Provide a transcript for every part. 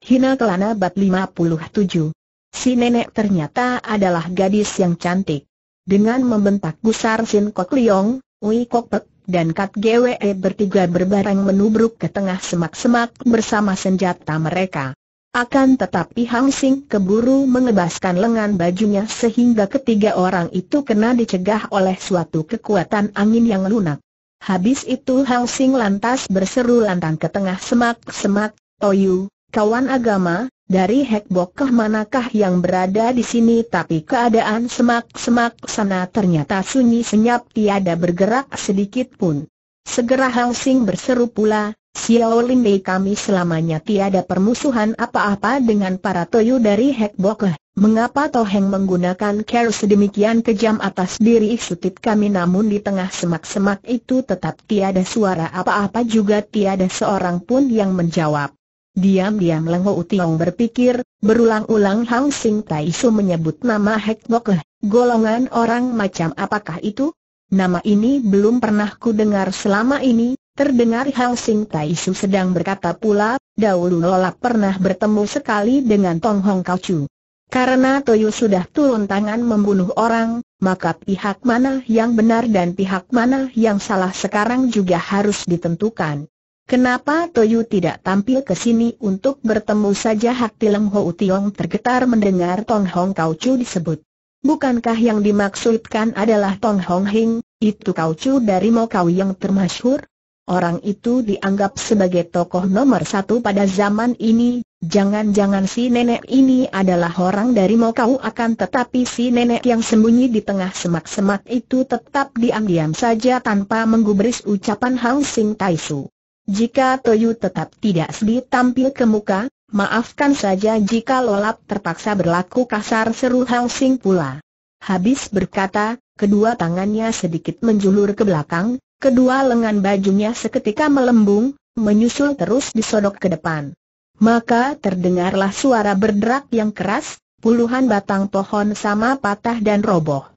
Hina Kelana Bab 57 Si nenek ternyata adalah gadis yang cantik. Dengan membentak gusar Sin Kok Liong, Ui Kok Pek, dan Kat Gwe bertiga berbareng menubruk ke tengah semak-semak bersama senjata mereka. Akan tetapi Hang Sing keburu mengebaskan lengan bajunya sehingga ketiga orang itu kena dicegah oleh suatu kekuatan angin yang lunak. Habis itu Hang Sing lantas berseru lantang ke tengah semak-semak, Toyu, Kawan agama, dari ke manakah yang berada di sini tapi keadaan semak-semak sana ternyata sunyi senyap tiada bergerak sedikit pun. Segera Hang Sing berseru pula, Xiao Lin Mei eh, kami selamanya tiada permusuhan apa-apa dengan para toyu dari Hekbokoh. Mengapa Toheng menggunakan care sedemikian kejam atas diri sutip kami namun di tengah semak-semak itu tetap tiada suara apa-apa juga tiada seorang pun yang menjawab. Diam-diam Leng Ho Tiong berpikir, berulang-ulang Hang Sing Tai Su menyebut nama Hek Bok eh, golongan orang macam apakah itu? Nama ini belum pernah ku dengar selama ini, terdengar Hang Sing Tai Su sedang berkata pula, dahulu Lola pernah bertemu sekali dengan Tong Hong Kau Chu. Karena Toyo sudah turun tangan membunuh orang, maka pihak mana yang benar dan pihak mana yang salah sekarang juga harus ditentukan. Kenapa Toyu tidak tampil ke sini untuk bertemu saja hati Leng Ho Tiong tergetar mendengar Tong Hong Kau Chu disebut. Bukankah yang dimaksudkan adalah Tong Hong Hing, itu Kau Chu dari Mo Kau yang termasyhur? Orang itu dianggap sebagai tokoh nomor satu pada zaman ini, jangan-jangan si nenek ini adalah orang dari Mo Kau akan tetapi si nenek yang sembunyi di tengah semak-semak itu tetap diam-diam saja tanpa menggubris ucapan Hang Sing Tai Su. Jika Toyu tetap tidak sedih tampil ke muka, maafkan saja jika lolap terpaksa berlaku kasar seru Hang Sing pula. Habis berkata, kedua tangannya sedikit menjulur ke belakang, kedua lengan bajunya seketika melembung, menyusul terus disodok ke depan. Maka terdengarlah suara berderak yang keras, puluhan batang pohon sama patah dan roboh.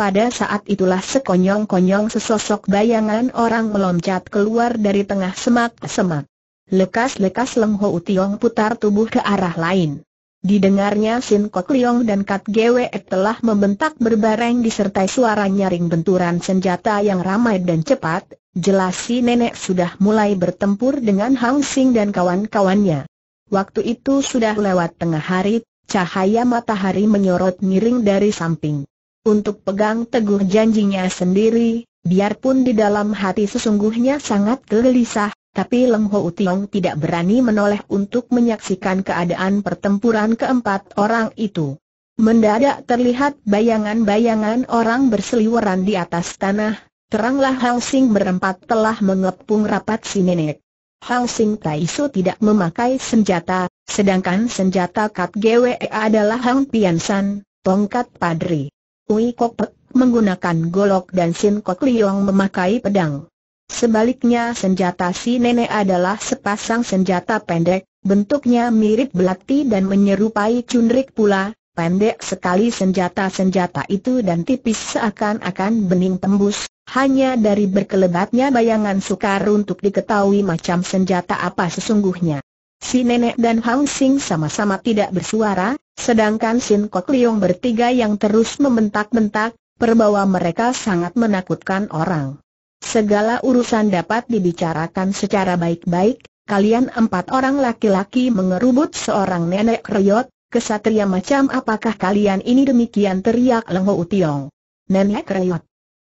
Pada saat itulah sekonyong-konyong sesosok bayangan orang meloncat keluar dari tengah semak-semak. Lekas-lekas Leng Ho utiong putar tubuh ke arah lain. Didengarnya Sin Kok Liong dan Kat Gwe telah membentak berbareng disertai suara nyaring benturan senjata yang ramai dan cepat, jelas si nenek sudah mulai bertempur dengan Hang Sing dan kawan-kawannya. Waktu itu sudah lewat tengah hari, cahaya matahari menyorot miring dari samping untuk pegang teguh janjinya sendiri, biarpun di dalam hati sesungguhnya sangat gelisah, tapi Leng Ho Utiong tidak berani menoleh untuk menyaksikan keadaan pertempuran keempat orang itu. Mendadak terlihat bayangan-bayangan orang berseliweran di atas tanah, teranglah Hang Sing berempat telah mengepung rapat si nenek. Hang Sing Taisu tidak memakai senjata, sedangkan senjata Kat Gwe adalah Hang Piansan, tongkat padri. Ui Kok Pek, menggunakan golok dan Sin Kok Liong memakai pedang. Sebaliknya senjata si nenek adalah sepasang senjata pendek, bentuknya mirip belati dan menyerupai cundrik pula, pendek sekali senjata-senjata itu dan tipis seakan-akan bening tembus, hanya dari berkelebatnya bayangan sukar untuk diketahui macam senjata apa sesungguhnya. Si nenek dan Hang Sing sama-sama tidak bersuara, sedangkan Sin Kok Leong bertiga yang terus membentak-bentak, perbawa mereka sangat menakutkan orang. Segala urusan dapat dibicarakan secara baik-baik, kalian empat orang laki-laki mengerubut seorang nenek reyot, kesatria macam apakah kalian ini demikian teriak Lengho Utiong. Nenek kriot.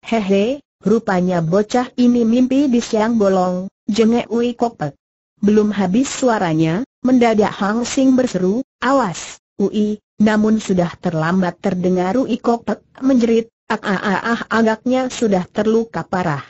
Hehe, rupanya bocah ini mimpi di siang bolong, jengek Ui Kokpek. Belum habis suaranya, mendadak Hang Sing berseru, awas, Ui, namun sudah terlambat terdengar Ui Kok menjerit, ah ah ah ah agaknya sudah terluka parah.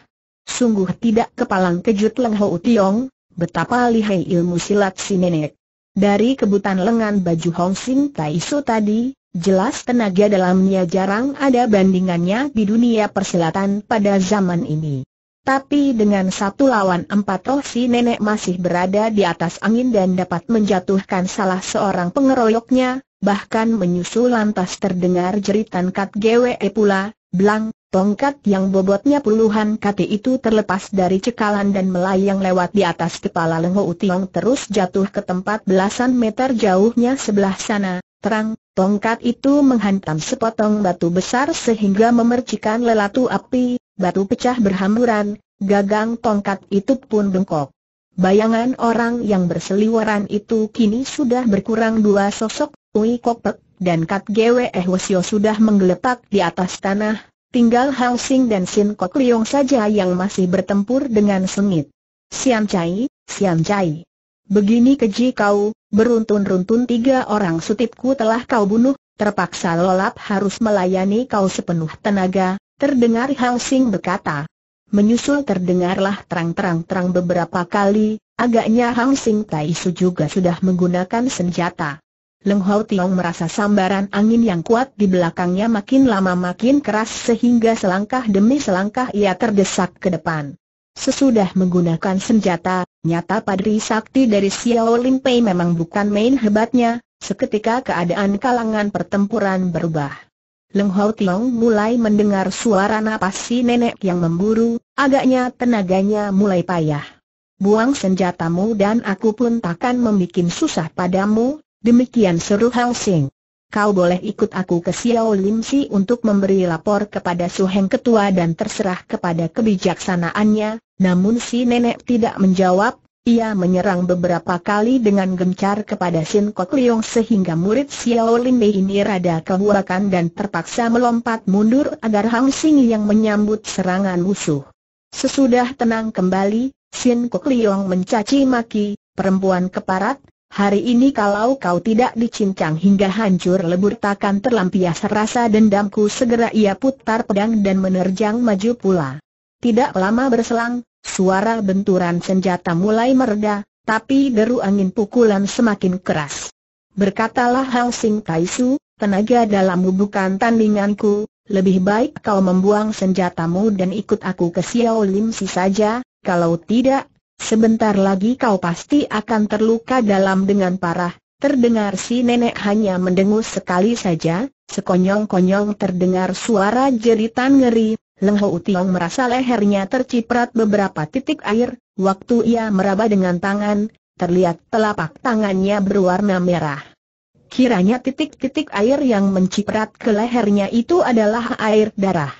Sungguh tidak kepalang kejut Leng Ho Tiong, betapa lihai ilmu silat si nenek. Dari kebutan lengan baju Hong Sing Tai Su tadi, jelas tenaga dalamnya jarang ada bandingannya di dunia persilatan pada zaman ini. Tapi dengan satu lawan empat roh si nenek masih berada di atas angin dan dapat menjatuhkan salah seorang pengeroyoknya, bahkan menyusul lantas terdengar jeritan Kat GWE e pula, belang, tongkat yang bobotnya puluhan kati itu terlepas dari cekalan dan melayang lewat di atas kepala Lengho Utiong terus jatuh ke tempat belasan meter jauhnya sebelah sana, terang, Tongkat itu menghantam sepotong batu besar sehingga memercikan lelatu api, batu pecah berhamburan, gagang tongkat itu pun bengkok. Bayangan orang yang berseliweran itu kini sudah berkurang dua sosok, Ui Kopek dan Kat Gwe Hwasyo eh sudah menggeletak di atas tanah, tinggal Hang Sing dan Sin Kok Liong saja yang masih bertempur dengan sengit. Siam Chai, Siam Chai. Begini keji kau, beruntun-runtun tiga orang sutipku telah kau bunuh, terpaksa lolap harus melayani kau sepenuh tenaga, terdengar Hang Sing berkata. Menyusul terdengarlah terang-terang-terang beberapa kali, agaknya Hang Sing Tai Su juga sudah menggunakan senjata. Leng Hau Tiong merasa sambaran angin yang kuat di belakangnya makin lama makin keras sehingga selangkah demi selangkah ia terdesak ke depan. Sesudah menggunakan senjata, nyata Padri Sakti dari Xiao Lim Pei memang bukan main hebatnya, seketika keadaan kalangan pertempuran berubah. Leng Hao Tiong mulai mendengar suara napas si nenek yang memburu, agaknya tenaganya mulai payah. Buang senjatamu dan aku pun takkan membuat susah padamu, demikian seru Hao Sing. Kau boleh ikut aku ke Xiao Lim Si untuk memberi lapor kepada Su Heng Ketua dan terserah kepada kebijaksanaannya, namun si nenek tidak menjawab, ia menyerang beberapa kali dengan gencar kepada Sin Kok Leong sehingga murid Xiao Lin Mei ini rada kehuakan dan terpaksa melompat mundur agar Hang Sing yang menyambut serangan musuh. Sesudah tenang kembali, Sin Kok Leong mencaci maki, perempuan keparat, hari ini kalau kau tidak dicincang hingga hancur lebur takkan terlampias rasa dendamku segera ia putar pedang dan menerjang maju pula. Tidak lama berselang, suara benturan senjata mulai mereda, tapi deru angin pukulan semakin keras. Berkatalah Hang Sing Kaisu, tenaga dalammu bukan tandinganku, lebih baik kau membuang senjatamu dan ikut aku ke Xiao Lim Si saja, kalau tidak, sebentar lagi kau pasti akan terluka dalam dengan parah. Terdengar si nenek hanya mendengus sekali saja, sekonyong-konyong terdengar suara jeritan ngeri, Leng Ho Utiang merasa lehernya terciprat beberapa titik air, waktu ia meraba dengan tangan, terlihat telapak tangannya berwarna merah. Kiranya titik-titik air yang menciprat ke lehernya itu adalah air darah.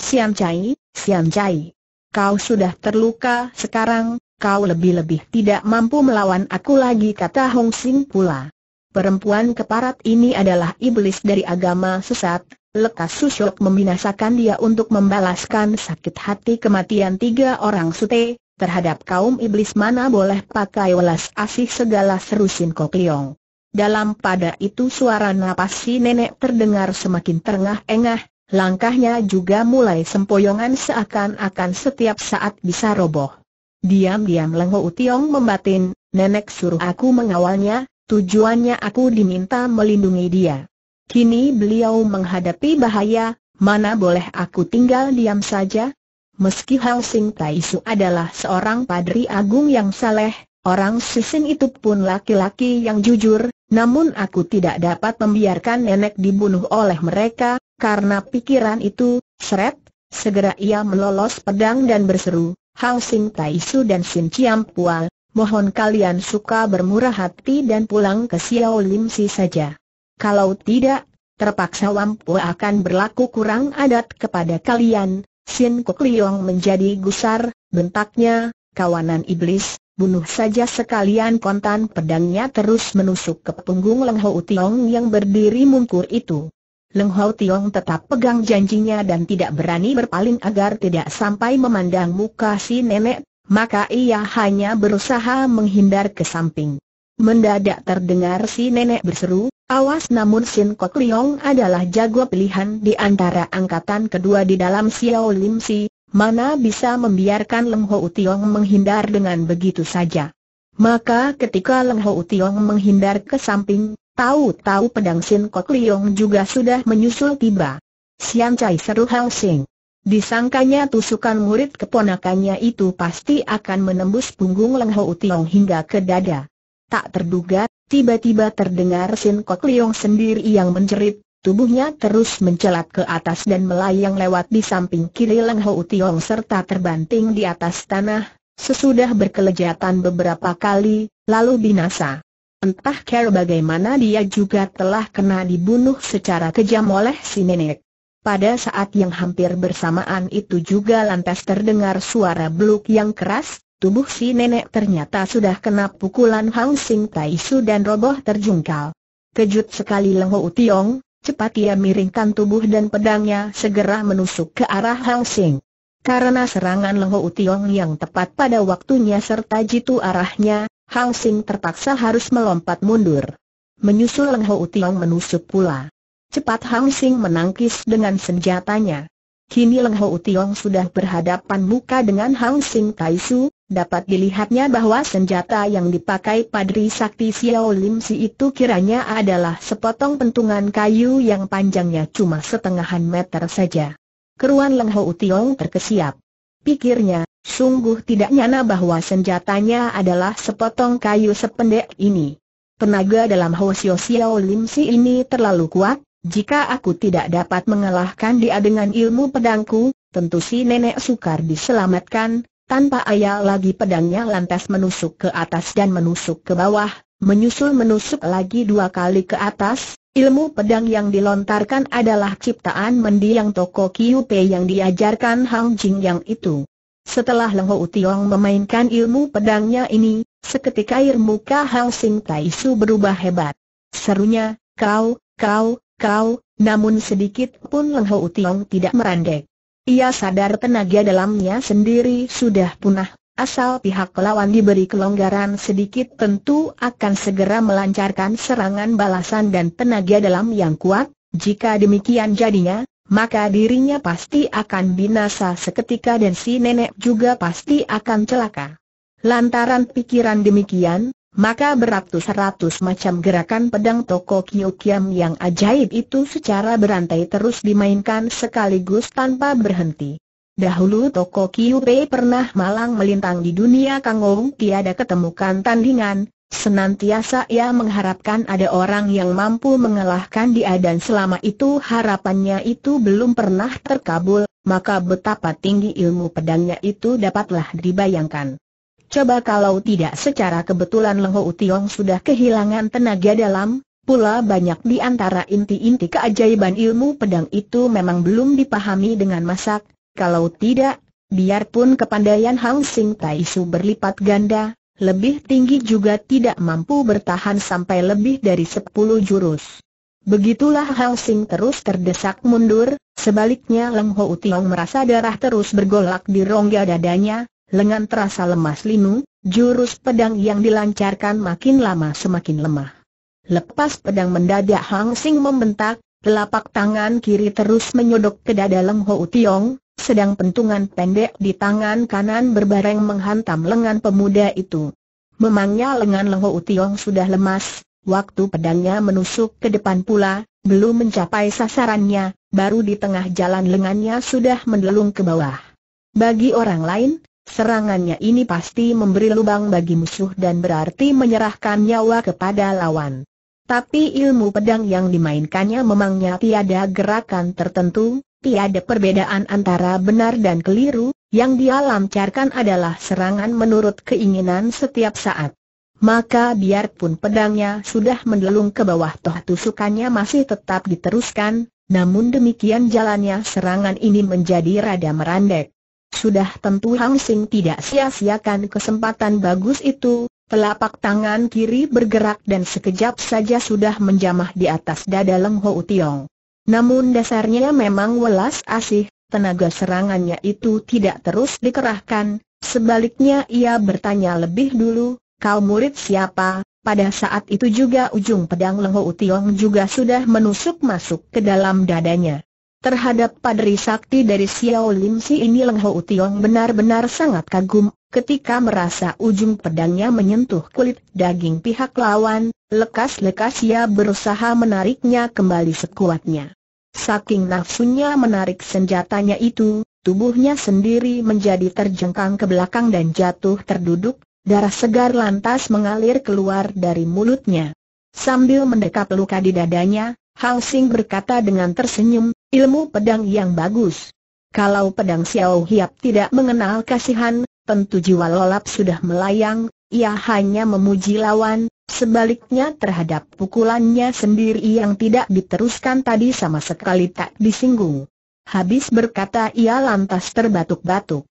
Siam Chai, Siam Chai. Kau sudah terluka sekarang, kau lebih-lebih tidak mampu melawan aku lagi kata Hong Sing pula. Perempuan keparat ini adalah iblis dari agama sesat, lekas Susyok membinasakan dia untuk membalaskan sakit hati kematian tiga orang sute, terhadap kaum iblis mana boleh pakai welas asih segala seru Sin Kok Leong. Dalam pada itu suara napas si nenek terdengar semakin terengah-engah, langkahnya juga mulai sempoyongan seakan-akan setiap saat bisa roboh. Diam-diam Lengho Utiong membatin, nenek suruh aku mengawalnya, tujuannya aku diminta melindungi dia. Kini beliau menghadapi bahaya, mana boleh aku tinggal diam saja? Meski Hao Sing Tai Su adalah seorang padri agung yang saleh, orang Sising itu pun laki-laki yang jujur, namun aku tidak dapat membiarkan nenek dibunuh oleh mereka, karena pikiran itu, seret, segera ia melolos pedang dan berseru, Hao Sing Tai Su dan Sin Ciam Pual, mohon kalian suka bermurah hati dan pulang ke Xiao Lim Si saja. Kalau tidak, terpaksa Wampu akan berlaku kurang adat kepada kalian. Sin Kok Liong menjadi gusar, bentaknya, kawanan iblis, bunuh saja sekalian kontan pedangnya terus menusuk ke punggung Leng Hou Tiong yang berdiri mungkur itu. Leng Hou Tiong tetap pegang janjinya dan tidak berani berpaling agar tidak sampai memandang muka si nenek, maka ia hanya berusaha menghindar ke samping. Mendadak terdengar si nenek berseru, awas namun Sin Kok Leong adalah jago pilihan di antara angkatan kedua di dalam Xiao Lim Si, mana bisa membiarkan Leng Ho Tiong menghindar dengan begitu saja. Maka ketika Leng Ho Tiong menghindar ke samping, tahu-tahu pedang Sin Kok Leong juga sudah menyusul tiba. Sian Chai seru Hang Sing. Disangkanya tusukan murid keponakannya itu pasti akan menembus punggung Leng Ho Tiong hingga ke dada. Tak terduga, tiba-tiba terdengar Sin Kok Leong sendiri yang menjerit, tubuhnya terus mencelat ke atas dan melayang lewat di samping kiri Leng Ho Tiong serta terbanting di atas tanah, sesudah berkelejatan beberapa kali, lalu binasa. Entah care bagaimana dia juga telah kena dibunuh secara kejam oleh si nenek. Pada saat yang hampir bersamaan itu juga lantas terdengar suara beluk yang keras, Tubuh si nenek ternyata sudah kena pukulan Hang Sing Tai Su dan roboh terjungkal. Kejut sekali Leng Ho Tiong, cepat ia miringkan tubuh dan pedangnya segera menusuk ke arah Hang Sing. Karena serangan Leng Ho Tiong yang tepat pada waktunya serta jitu arahnya, Hang Sing terpaksa harus melompat mundur. Menyusul Leng Ho Tiong menusuk pula. Cepat Hang Sing menangkis dengan senjatanya. Kini Leng Ho Tiong sudah berhadapan muka dengan Hang Sing Tai Su, Dapat dilihatnya bahwa senjata yang dipakai Padri Sakti Xiao Lim Si itu kiranya adalah sepotong pentungan kayu yang panjangnya cuma setengahan meter saja. Keruan Leng Ho Tiong terkesiap. Pikirnya, sungguh tidak nyana bahwa senjatanya adalah sepotong kayu sependek ini. Tenaga dalam Ho Xiao Xiao Lim Si ini terlalu kuat, jika aku tidak dapat mengalahkan dia dengan ilmu pedangku, tentu si nenek sukar diselamatkan, tanpa ayah lagi pedangnya lantas menusuk ke atas dan menusuk ke bawah, menyusul menusuk lagi dua kali ke atas, ilmu pedang yang dilontarkan adalah ciptaan mendiang toko Pei yang diajarkan Hang Jing yang itu. Setelah Leng Ho Tiong memainkan ilmu pedangnya ini, seketika air muka Hang Sing Tai Su berubah hebat. Serunya, kau, kau, kau, namun sedikit pun Leng Ho Tiong tidak merandek. Ia sadar tenaga dalamnya sendiri sudah punah, asal pihak lawan diberi kelonggaran sedikit tentu akan segera melancarkan serangan balasan dan tenaga dalam yang kuat, jika demikian jadinya, maka dirinya pasti akan binasa seketika dan si nenek juga pasti akan celaka. Lantaran pikiran demikian, maka beratus-ratus macam gerakan pedang toko Kyokiam yang ajaib itu secara berantai terus dimainkan sekaligus tanpa berhenti. Dahulu toko Kyupei pernah malang melintang di dunia Kangong tiada ketemukan tandingan, Senantiasa ia mengharapkan ada orang yang mampu mengalahkan dia dan selama itu harapannya itu belum pernah terkabul, maka betapa tinggi ilmu pedangnya itu dapatlah dibayangkan. Coba kalau tidak secara kebetulan Leho Utiong sudah kehilangan tenaga dalam, pula banyak di antara inti-inti keajaiban ilmu pedang itu memang belum dipahami dengan masak, kalau tidak, biarpun kepandaian Hang Sing Tai Su berlipat ganda, lebih tinggi juga tidak mampu bertahan sampai lebih dari 10 jurus. Begitulah Hang Sing terus terdesak mundur, sebaliknya Leng Ho Utiong merasa darah terus bergolak di rongga dadanya, lengan terasa lemas linu, jurus pedang yang dilancarkan makin lama semakin lemah. Lepas pedang mendadak Hang Sing membentak, telapak tangan kiri terus menyodok ke dada Leng Ho Tiong, sedang pentungan pendek di tangan kanan berbareng menghantam lengan pemuda itu. Memangnya lengan Leng Ho Tiong sudah lemas, waktu pedangnya menusuk ke depan pula, belum mencapai sasarannya, baru di tengah jalan lengannya sudah mendelung ke bawah. Bagi orang lain, Serangannya ini pasti memberi lubang bagi musuh dan berarti menyerahkan nyawa kepada lawan. Tapi ilmu pedang yang dimainkannya memangnya tiada gerakan tertentu, tiada perbedaan antara benar dan keliru, yang dia lancarkan adalah serangan menurut keinginan setiap saat. Maka biarpun pedangnya sudah mendelung ke bawah toh tusukannya masih tetap diteruskan, namun demikian jalannya serangan ini menjadi rada merandek. Sudah tentu Hang Sing tidak sia-siakan kesempatan bagus itu, telapak tangan kiri bergerak dan sekejap saja sudah menjamah di atas dada Leng Ho Tiong. Namun dasarnya memang welas asih, tenaga serangannya itu tidak terus dikerahkan, sebaliknya ia bertanya lebih dulu, kau murid siapa? Pada saat itu juga ujung pedang Leng Ho Tiong juga sudah menusuk masuk ke dalam dadanya. Terhadap padri sakti dari Xiao Lim Si ini Leng Ho Tiong benar-benar sangat kagum, ketika merasa ujung pedangnya menyentuh kulit daging pihak lawan, lekas-lekas ia berusaha menariknya kembali sekuatnya. Saking nafsunya menarik senjatanya itu, tubuhnya sendiri menjadi terjengkang ke belakang dan jatuh terduduk, darah segar lantas mengalir keluar dari mulutnya. Sambil mendekap luka di dadanya, Hao Sing berkata dengan tersenyum, Ilmu pedang yang bagus. Kalau pedang Xiao Hiap tidak mengenal kasihan, tentu jiwa lolap sudah melayang, ia hanya memuji lawan, sebaliknya terhadap pukulannya sendiri yang tidak diteruskan tadi sama sekali tak disinggung. Habis berkata ia lantas terbatuk-batuk.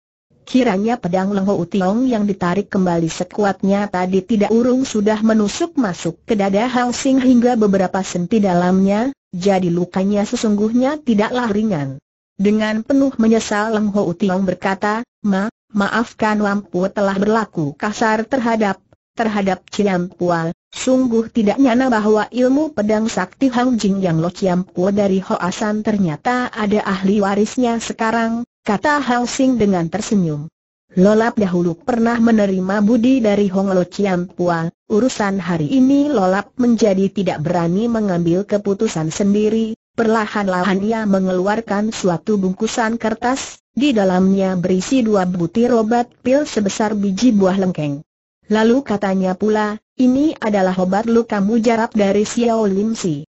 Kiranya pedang Lengho Utiong yang ditarik kembali sekuatnya tadi tidak urung sudah menusuk masuk ke dada Hang Sing hingga beberapa senti dalamnya, jadi lukanya sesungguhnya tidaklah ringan. Dengan penuh menyesal Leng Ho Utiong berkata, Ma, maafkan Wampu telah berlaku kasar terhadap, terhadap Ciam Pual. Sungguh tidak nyana bahwa ilmu pedang sakti Hang Jing yang Lo Ciam Pual dari Hoasan ternyata ada ahli warisnya sekarang, kata Hang Sing dengan tersenyum. Lolap dahulu pernah menerima budi dari Hong Lo Chiam Pua, urusan hari ini Lolap menjadi tidak berani mengambil keputusan sendiri, perlahan-lahan ia mengeluarkan suatu bungkusan kertas, di dalamnya berisi dua butir obat pil sebesar biji buah lengkeng. Lalu katanya pula, ini adalah obat luka jarap dari Xiao Lim Si.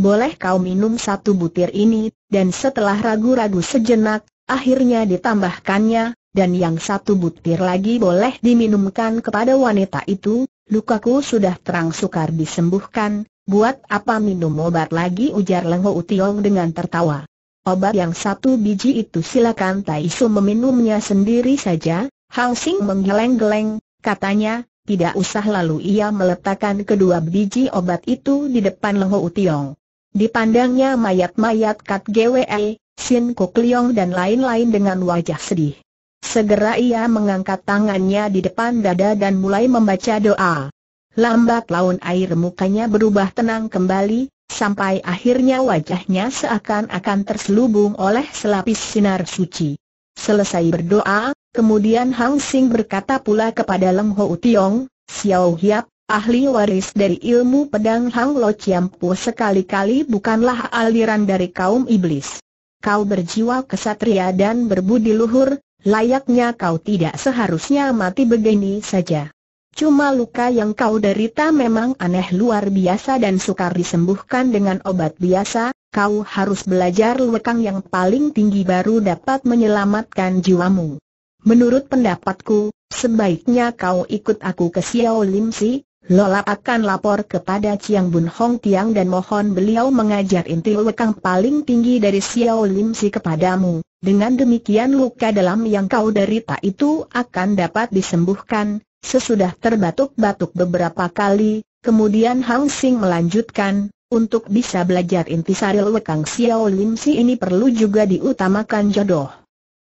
Boleh kau minum satu butir ini, dan setelah ragu-ragu sejenak, akhirnya ditambahkannya, dan yang satu butir lagi boleh diminumkan kepada wanita itu, lukaku sudah terang sukar disembuhkan, buat apa minum obat lagi ujar Lengho Utiong dengan tertawa. Obat yang satu biji itu silakan Taisu meminumnya sendiri saja, Hang Sing menggeleng-geleng, katanya, tidak usah lalu ia meletakkan kedua biji obat itu di depan Lengho Utiong. Dipandangnya mayat-mayat Kat GWE, Sin Kok Leong dan lain-lain dengan wajah sedih. Segera ia mengangkat tangannya di depan dada dan mulai membaca doa. Lambat laun air mukanya berubah tenang kembali, sampai akhirnya wajahnya seakan-akan terselubung oleh selapis sinar suci. Selesai berdoa, kemudian Hang Sing berkata pula kepada Leng Ho Tiong, Xiao Hiap, ahli waris dari ilmu pedang Hang Lo Chiam Po sekali-kali bukanlah aliran dari kaum iblis kau berjiwa kesatria dan berbudi luhur, layaknya kau tidak seharusnya mati begini saja. Cuma luka yang kau derita memang aneh luar biasa dan sukar disembuhkan dengan obat biasa, kau harus belajar lekang yang paling tinggi baru dapat menyelamatkan jiwamu. Menurut pendapatku, sebaiknya kau ikut aku ke Xiao Lim Si, Lola akan lapor kepada Chiang Bun Hong Tiang dan mohon beliau mengajar inti lekang paling tinggi dari Xiao Lim Si kepadamu. Dengan demikian luka dalam yang kau derita itu akan dapat disembuhkan. Sesudah terbatuk-batuk beberapa kali, kemudian Hang Sing melanjutkan, untuk bisa belajar inti saril lekang Xiao Lim Si ini perlu juga diutamakan jodoh.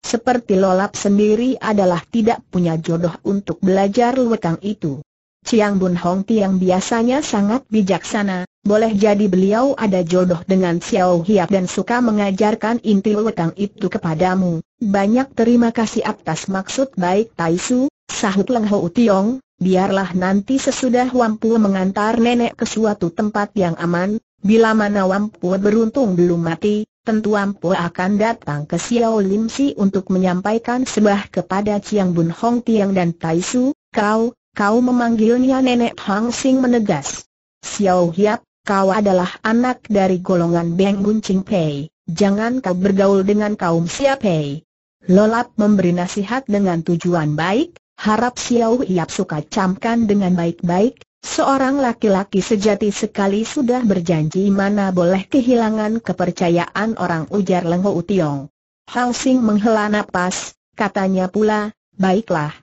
Seperti Lolap sendiri adalah tidak punya jodoh untuk belajar lekang itu. Ciang Bun Hong Tiang biasanya sangat bijaksana, boleh jadi beliau ada jodoh dengan Xiao Hiap dan suka mengajarkan inti wetang itu kepadamu. Banyak terima kasih atas maksud baik Tai Su, sahut Leng Ho Tiong, biarlah nanti sesudah Wampu mengantar nenek ke suatu tempat yang aman, bila mana Wampu beruntung belum mati, tentu Wampu akan datang ke Xiao Lim Si untuk menyampaikan sebah kepada Ciang Bun Hong Tiang dan Tai Su, kau, Kau memanggilnya Nenek Hang Sing menegas. Xiao Hiap, kau adalah anak dari golongan Beng Bun Ching Pei, jangan kau bergaul dengan kaum Xia Pei. Lolap memberi nasihat dengan tujuan baik, harap Xiao Hiap suka camkan dengan baik-baik, seorang laki-laki sejati sekali sudah berjanji mana boleh kehilangan kepercayaan orang ujar Leng Ho Tiong. Hang Sing menghela napas, katanya pula, baiklah,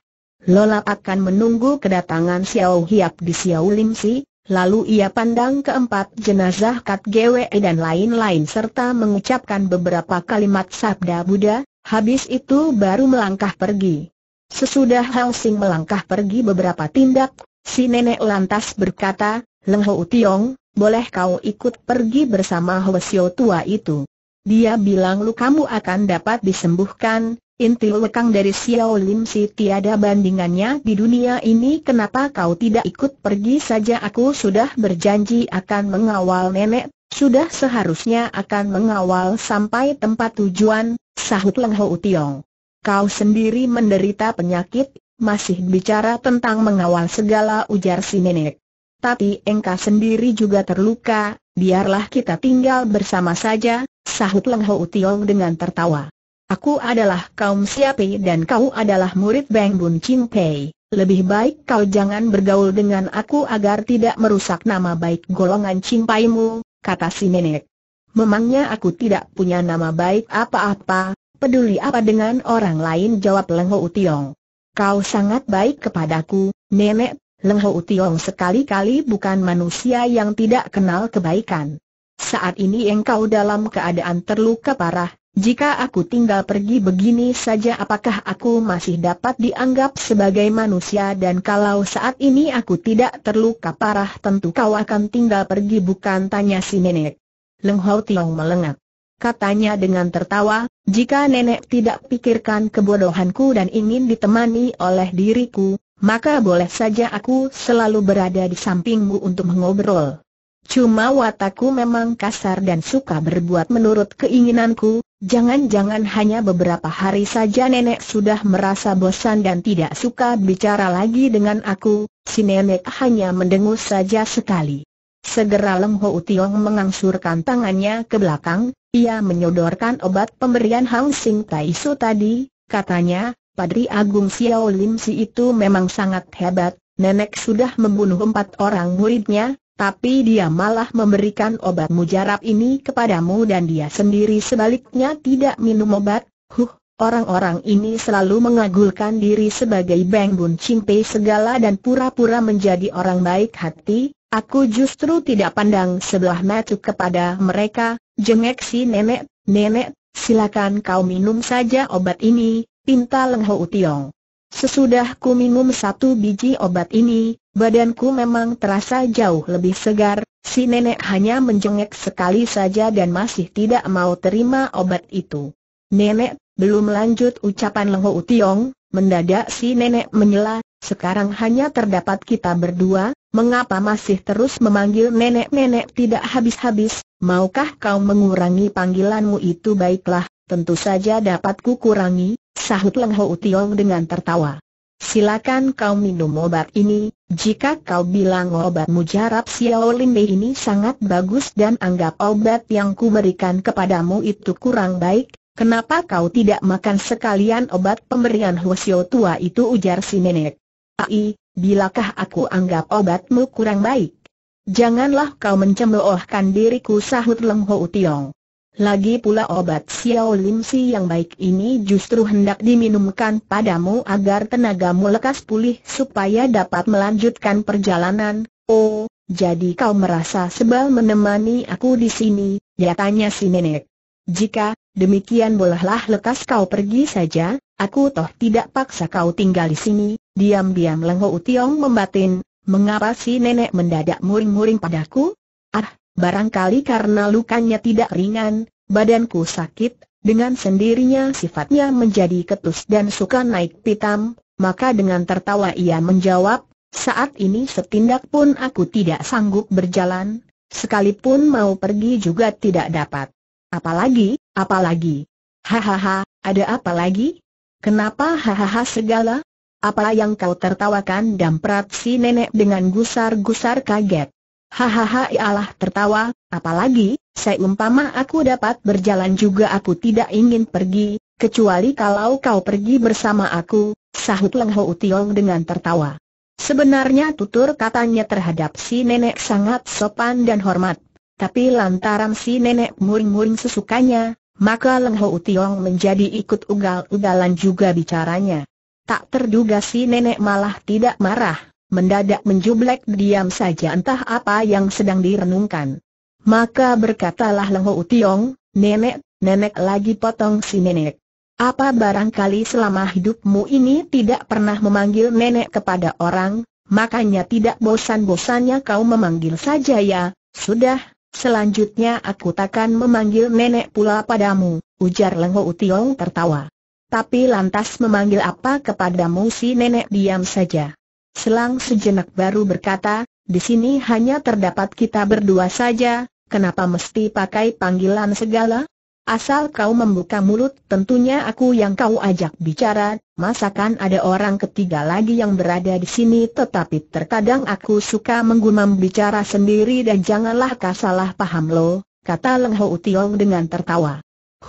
Lola akan menunggu kedatangan Xiao Hiap di Xiao Lim Si, lalu ia pandang keempat jenazah Kat Gwe dan lain-lain serta mengucapkan beberapa kalimat sabda Buddha, habis itu baru melangkah pergi. Sesudah Hao Sing melangkah pergi beberapa tindak, si nenek lantas berkata, Leng Ho Tiong, boleh kau ikut pergi bersama Hwasyo tua itu. Dia bilang lu kamu akan dapat disembuhkan, Inti lekang dari Xiao Lim Si tiada bandingannya di dunia ini kenapa kau tidak ikut pergi saja aku sudah berjanji akan mengawal nenek, sudah seharusnya akan mengawal sampai tempat tujuan, sahut Leng Ho Tiong. Kau sendiri menderita penyakit, masih bicara tentang mengawal segala ujar si nenek. Tapi engkau sendiri juga terluka, biarlah kita tinggal bersama saja, sahut Leng Ho Tiong dengan tertawa. Aku adalah kaum Siapi dan kau adalah murid Beng Bun Ching Pei. Lebih baik kau jangan bergaul dengan aku agar tidak merusak nama baik golongan Ching mu, kata si nenek. Memangnya aku tidak punya nama baik apa-apa, peduli apa dengan orang lain jawab Leng Ho Tiong. Kau sangat baik kepadaku, nenek, Leng Ho Tiong sekali-kali bukan manusia yang tidak kenal kebaikan. Saat ini engkau dalam keadaan terluka parah, jika aku tinggal pergi begini saja apakah aku masih dapat dianggap sebagai manusia dan kalau saat ini aku tidak terluka parah tentu kau akan tinggal pergi bukan tanya si nenek. Leng Hau Tiong melengak. Katanya dengan tertawa, jika nenek tidak pikirkan kebodohanku dan ingin ditemani oleh diriku, maka boleh saja aku selalu berada di sampingmu untuk mengobrol. Cuma watakku memang kasar dan suka berbuat menurut keinginanku, Jangan-jangan hanya beberapa hari saja nenek sudah merasa bosan dan tidak suka bicara lagi dengan aku, si nenek hanya mendengus saja sekali. Segera Lem Ho Tiong mengangsurkan tangannya ke belakang, ia menyodorkan obat pemberian Hang Sing Tai Su tadi, katanya, Padri Agung Xiao Lim Si itu memang sangat hebat, nenek sudah membunuh empat orang muridnya, tapi dia malah memberikan obat mujarab ini kepadamu dan dia sendiri sebaliknya tidak minum obat. Huh, orang-orang ini selalu mengagulkan diri sebagai Beng Bun Cimpe segala dan pura-pura menjadi orang baik hati. Aku justru tidak pandang sebelah mata kepada mereka, jengek si nenek, nenek, silakan kau minum saja obat ini, pinta Leng Ho Tiong. Sesudah ku minum satu biji obat ini, Badanku memang terasa jauh lebih segar, si nenek hanya menjengek sekali saja dan masih tidak mau terima obat itu. Nenek, belum lanjut ucapan Lengho Utiong, mendadak si nenek menyela, sekarang hanya terdapat kita berdua, mengapa masih terus memanggil nenek-nenek tidak habis-habis, maukah kau mengurangi panggilanmu itu baiklah, tentu saja dapat kukurangi, sahut Lengho Utiong dengan tertawa silakan kau minum obat ini, jika kau bilang obat mujarab Xiaolinbe ini sangat bagus dan anggap obat yang kuberikan kepadamu itu kurang baik, kenapa kau tidak makan sekalian obat pemberian Hwasyo tua itu ujar si nenek. Ai, bilakah aku anggap obatmu kurang baik? Janganlah kau mencemoohkan diriku sahut Leng Ho Tiong. Lagi pula obat Xiao Lim Si yang baik ini justru hendak diminumkan padamu agar tenagamu lekas pulih supaya dapat melanjutkan perjalanan. Oh, jadi kau merasa sebal menemani aku di sini, ya tanya si nenek. Jika demikian bolehlah lekas kau pergi saja, aku toh tidak paksa kau tinggal di sini. Diam-diam lengho Tiong membatin, mengapa si nenek mendadak muring-muring padaku? Ah, Barangkali karena lukanya tidak ringan, badanku sakit, dengan sendirinya sifatnya menjadi ketus dan suka naik pitam, maka dengan tertawa ia menjawab, saat ini setindak pun aku tidak sanggup berjalan, sekalipun mau pergi juga tidak dapat. Apalagi, apalagi. Hahaha, ada apa lagi? Kenapa hahaha segala? Apa yang kau tertawakan dan si nenek dengan gusar-gusar kaget? Hahaha ialah ya tertawa, apalagi, seumpama aku dapat berjalan juga aku tidak ingin pergi, kecuali kalau kau pergi bersama aku, sahut Leng Ho Tiong dengan tertawa. Sebenarnya tutur katanya terhadap si nenek sangat sopan dan hormat, tapi lantaran si nenek muring-muring sesukanya, maka Leng Ho Tiong menjadi ikut ugal-ugalan juga bicaranya. Tak terduga si nenek malah tidak marah, mendadak menjublek diam saja entah apa yang sedang direnungkan. Maka berkatalah Leng Ho Tiong, nenek, nenek lagi potong si nenek. Apa barangkali selama hidupmu ini tidak pernah memanggil nenek kepada orang, makanya tidak bosan-bosannya kau memanggil saja ya, sudah, Selanjutnya aku takkan memanggil nenek pula padamu, ujar Leng Lengho Tiong tertawa. Tapi lantas memanggil apa kepadamu si nenek diam saja. Selang sejenak baru berkata, di sini hanya terdapat kita berdua saja, kenapa mesti pakai panggilan segala? Asal kau membuka mulut tentunya aku yang kau ajak bicara, masakan ada orang ketiga lagi yang berada di sini tetapi terkadang aku suka menggumam bicara sendiri dan janganlah kau salah paham lo, kata Leng Ho Tiong dengan tertawa.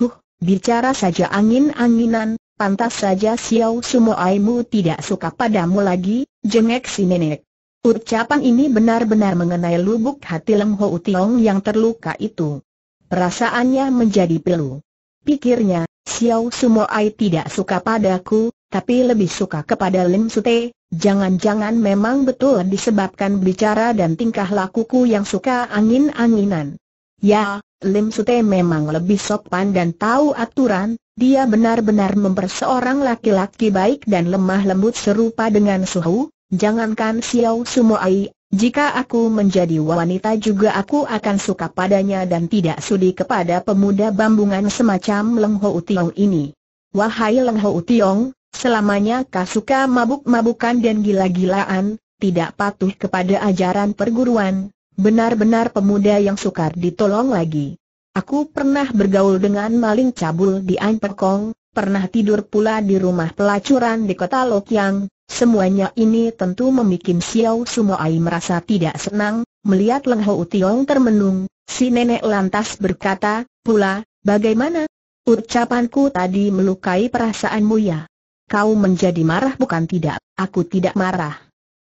Huh, bicara saja angin-anginan, Pantas saja Xiao Sumo Aimu tidak suka padamu lagi, jengek si nenek. Ucapan ini benar-benar mengenai lubuk hati Leng Ho Tiong yang terluka itu. Perasaannya menjadi pilu. Pikirnya, Xiao Sumo Ai tidak suka padaku, tapi lebih suka kepada Lim Sute, jangan-jangan memang betul disebabkan bicara dan tingkah lakuku yang suka angin-anginan. Ya, Lim Sute memang lebih sopan dan tahu aturan, dia benar-benar memperseorang laki-laki baik dan lemah lembut serupa dengan Suhu, jangankan Xiao Sumoai, jika aku menjadi wanita juga aku akan suka padanya dan tidak sudi kepada pemuda bambungan semacam Leng Ho Utiong ini. Wahai Leng Ho Utiong, selamanya kau suka mabuk-mabukan dan gila-gilaan, tidak patuh kepada ajaran perguruan, benar-benar pemuda yang sukar ditolong lagi. Aku pernah bergaul dengan maling cabul di Ampekong, pernah tidur pula di rumah pelacuran di kota Lokyang, Semuanya ini tentu membuat Xiao Sumoai merasa tidak senang, melihat Leng Ho Tiong termenung, si nenek lantas berkata, pula, bagaimana? Ucapanku tadi melukai perasaanmu ya? Kau menjadi marah bukan tidak, aku tidak marah.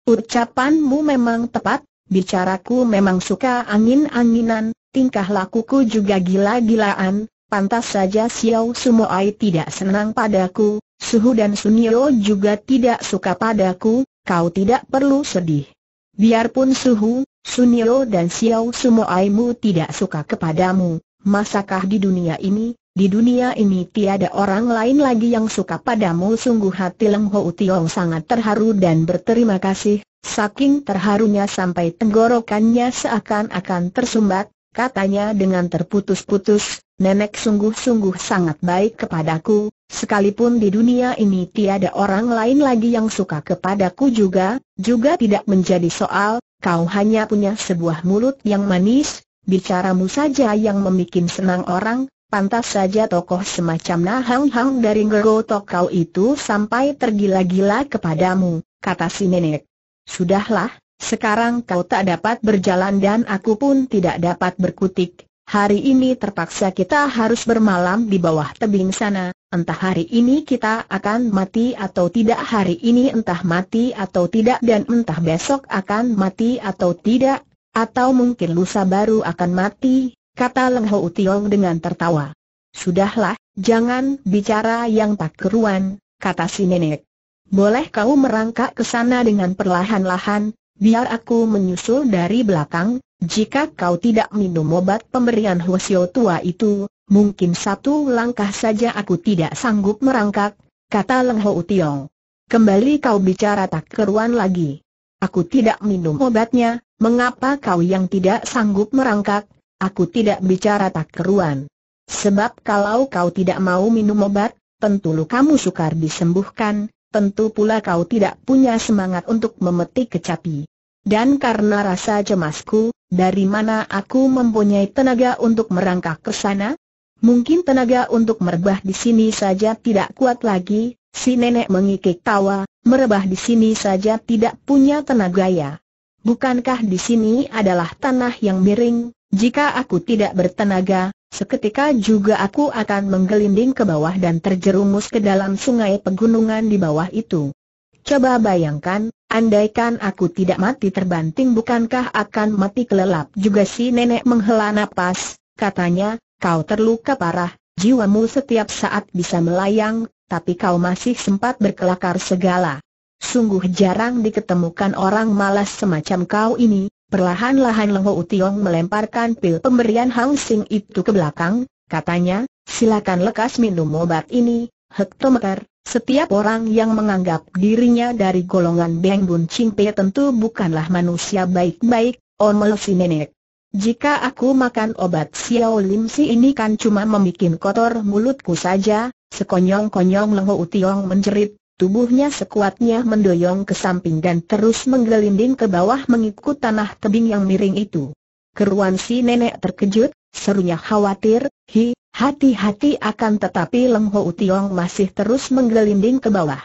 Ucapanmu memang tepat, bicaraku memang suka angin-anginan, tingkah lakuku juga gila-gilaan, pantas saja Xiao Sumoai tidak senang padaku, Suhu dan Sunio juga tidak suka padaku, kau tidak perlu sedih. Biarpun Suhu, Sunio dan Xiao Sumoaimu tidak suka kepadamu, masakah di dunia ini di dunia ini tiada orang lain lagi yang suka padamu sungguh hati Leng Ho Tiong sangat terharu dan berterima kasih Saking terharunya sampai tenggorokannya seakan-akan tersumbat, katanya dengan terputus-putus, Nenek sungguh-sungguh sangat baik kepadaku, sekalipun di dunia ini tiada orang lain lagi yang suka kepadaku juga, juga tidak menjadi soal, kau hanya punya sebuah mulut yang manis, bicaramu saja yang membuat senang orang, pantas saja tokoh semacam Nah Hang Hang dari Ngerotok kau itu sampai tergila-gila kepadamu, kata si Nenek. Sudahlah, sekarang kau tak dapat berjalan dan aku pun tidak dapat berkutik. Hari ini terpaksa kita harus bermalam di bawah tebing sana. Entah hari ini kita akan mati atau tidak hari ini entah mati atau tidak dan entah besok akan mati atau tidak. Atau mungkin lusa baru akan mati, kata Leng Ho Utiong dengan tertawa. Sudahlah, jangan bicara yang tak keruan, kata si nenek. Boleh kau merangkak ke sana dengan perlahan-lahan, biar aku menyusul dari belakang, jika kau tidak minum obat pemberian Huasio tua itu, mungkin satu langkah saja aku tidak sanggup merangkak, kata Leng Ho Tiong. Kembali kau bicara tak keruan lagi. Aku tidak minum obatnya, mengapa kau yang tidak sanggup merangkak, aku tidak bicara tak keruan. Sebab kalau kau tidak mau minum obat, tentu kamu sukar disembuhkan, tentu pula kau tidak punya semangat untuk memetik kecapi. Dan karena rasa cemasku, dari mana aku mempunyai tenaga untuk merangkak ke sana? Mungkin tenaga untuk merebah di sini saja tidak kuat lagi, si nenek mengikik tawa, merebah di sini saja tidak punya tenaga ya. Bukankah di sini adalah tanah yang miring, jika aku tidak bertenaga, seketika juga aku akan menggelinding ke bawah dan terjerumus ke dalam sungai pegunungan di bawah itu. Coba bayangkan, andaikan aku tidak mati terbanting bukankah akan mati kelelap juga si nenek menghela napas, katanya, kau terluka parah, jiwamu setiap saat bisa melayang, tapi kau masih sempat berkelakar segala. Sungguh jarang diketemukan orang malas semacam kau ini, Perlahan-lahan Leho Utiong melemparkan pil pemberian Hang Sing itu ke belakang, katanya, silakan lekas minum obat ini, hektometer. Setiap orang yang menganggap dirinya dari golongan Beng Bun Ching Pei tentu bukanlah manusia baik-baik, Ormel si nenek. Jika aku makan obat Xiao Lim Si ini kan cuma membuat kotor mulutku saja, sekonyong-konyong Leho Utiong menjerit, Tubuhnya sekuatnya mendoyong ke samping dan terus menggelinding ke bawah mengikut tanah tebing yang miring itu. Keruan si nenek terkejut, serunya khawatir, hi, hati-hati akan tetapi Leng Ho Tiong masih terus menggelinding ke bawah.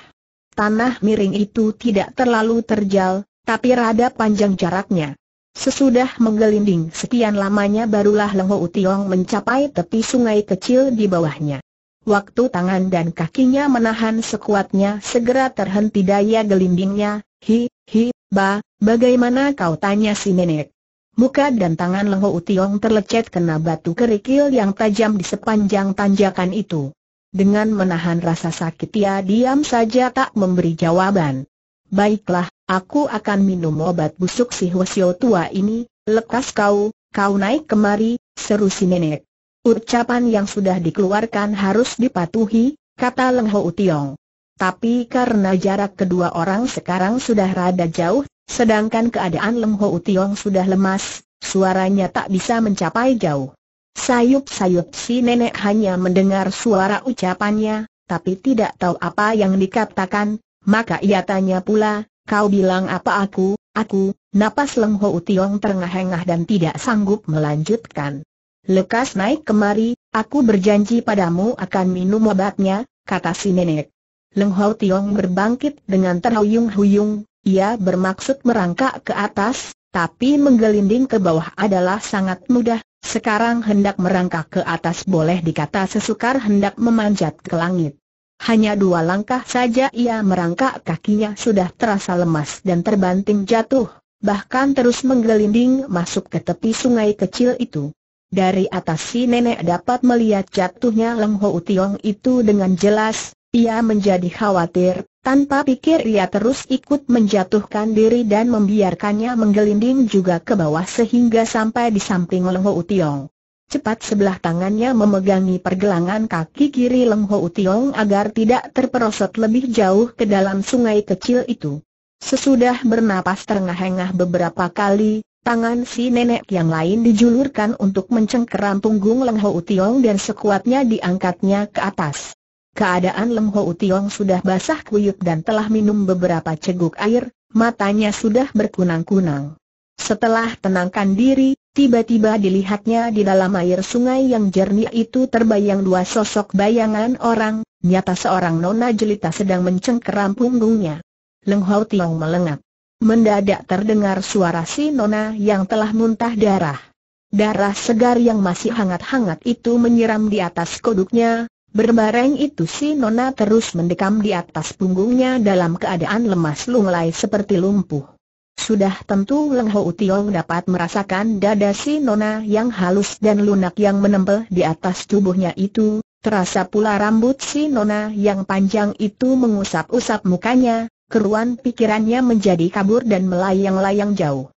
Tanah miring itu tidak terlalu terjal, tapi rada panjang jaraknya. Sesudah menggelinding sekian lamanya barulah Leng Ho Tiong mencapai tepi sungai kecil di bawahnya. Waktu tangan dan kakinya menahan sekuatnya segera terhenti daya gelindingnya, hi, hi, ba, bagaimana kau tanya si nenek? Muka dan tangan Leho Utiong terlecet kena batu kerikil yang tajam di sepanjang tanjakan itu. Dengan menahan rasa sakit ia diam saja tak memberi jawaban. Baiklah, aku akan minum obat busuk si Hwasyo tua ini, lekas kau, kau naik kemari, seru si nenek. Ucapan yang sudah dikeluarkan harus dipatuhi, kata Leng Ho Tiong. Tapi karena jarak kedua orang sekarang sudah rada jauh, sedangkan keadaan Leng Ho Tiong sudah lemas, suaranya tak bisa mencapai jauh. Sayup-sayup si nenek hanya mendengar suara ucapannya, tapi tidak tahu apa yang dikatakan, maka ia tanya pula, kau bilang apa aku, aku, napas Leng Ho Tiong terengah-engah dan tidak sanggup melanjutkan. Lekas naik kemari, aku berjanji padamu akan minum obatnya, kata si nenek. Leng Hau Tiong berbangkit dengan terhuyung-huyung, ia bermaksud merangkak ke atas, tapi menggelinding ke bawah adalah sangat mudah, sekarang hendak merangkak ke atas boleh dikata sesukar hendak memanjat ke langit. Hanya dua langkah saja ia merangkak kakinya sudah terasa lemas dan terbanting jatuh, bahkan terus menggelinding masuk ke tepi sungai kecil itu. Dari atas si nenek dapat melihat jatuhnya Leng Ho Tiong itu dengan jelas, ia menjadi khawatir, tanpa pikir ia terus ikut menjatuhkan diri dan membiarkannya menggelinding juga ke bawah sehingga sampai di samping Leng Ho Tiong. Cepat sebelah tangannya memegangi pergelangan kaki kiri Leng Ho Tiong agar tidak terperosot lebih jauh ke dalam sungai kecil itu. Sesudah bernapas terengah-engah beberapa kali, Tangan si nenek yang lain dijulurkan untuk mencengkeram punggung Leng Ho Utiong dan sekuatnya diangkatnya ke atas. Keadaan Leng Ho Utiong sudah basah kuyup dan telah minum beberapa ceguk air, matanya sudah berkunang-kunang. Setelah tenangkan diri, tiba-tiba dilihatnya di dalam air sungai yang jernih itu terbayang dua sosok bayangan orang, nyata seorang nona jelita sedang mencengkeram punggungnya. Leng Ho Utiong melengak. Mendadak terdengar suara si Nona yang telah muntah darah. Darah segar yang masih hangat-hangat itu menyiram di atas koduknya, berbareng itu si Nona terus mendekam di atas punggungnya dalam keadaan lemas lunglai seperti lumpuh. Sudah tentu Leng Ho Tiong dapat merasakan dada si Nona yang halus dan lunak yang menempel di atas tubuhnya itu, terasa pula rambut si Nona yang panjang itu mengusap-usap mukanya, keruan pikirannya menjadi kabur dan melayang-layang jauh.